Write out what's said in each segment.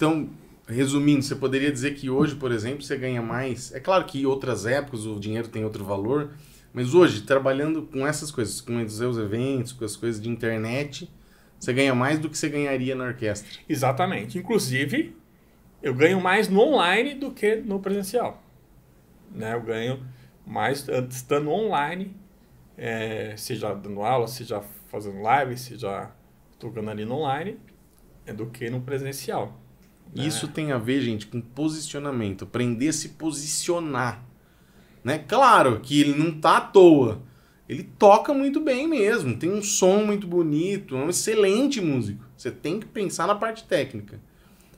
Então, resumindo, você poderia dizer que hoje, por exemplo, você ganha mais. É claro que em outras épocas o dinheiro tem outro valor, mas hoje, trabalhando com essas coisas, com os eventos, com as coisas de internet, você ganha mais do que você ganharia na orquestra. Exatamente. Inclusive, eu ganho mais no online do que no presencial. Né? Eu ganho mais estando online, é, seja dando aula, seja fazendo live, seja tocando ali no online, é do que no presencial. É. Isso tem a ver, gente, com posicionamento. Aprender a se posicionar. Né? Claro que ele não tá à toa. Ele toca muito bem mesmo, tem um som muito bonito, é um excelente músico. Você tem que pensar na parte técnica,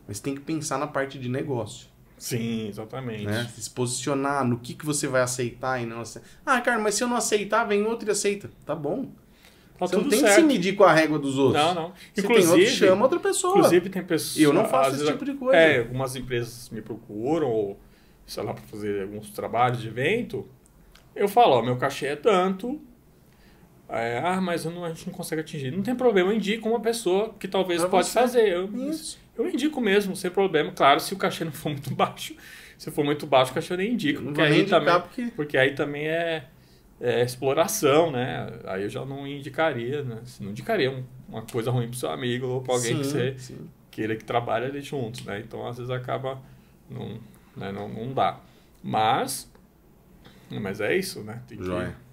mas tem que pensar na parte de negócio. Sim, exatamente. Né? Se posicionar no que, que você vai aceitar e não aceitar. Ah, cara, mas se eu não aceitar, vem outro e aceita. Tá bom. Tá você não tem certo. que se medir com a régua dos outros. Não, não. Se inclusive, tem outro, chama outra pessoa. Inclusive, tem pessoas. E eu não faço esse tipo de coisa. É, algumas empresas me procuram, ou sei lá, para fazer alguns trabalhos de evento. Eu falo, ó, meu cachê é tanto. É, ah, mas não, a gente não consegue atingir. Não tem problema, eu indico uma pessoa que talvez pra pode você. fazer. Eu, Isso. eu indico mesmo, sem problema. Claro, se o cachê não for muito baixo. Se for muito baixo, o cachê eu nem indico. Eu porque, aí também, porque... porque aí também é é, exploração, né? Aí eu já não indicaria, né? Não indicaria uma coisa ruim para seu amigo ou para alguém sim, que você queira que trabalhe ali juntos, né? Então, às vezes acaba não, né? não, não dá. Mas, mas é isso, né? Tem que, Joia.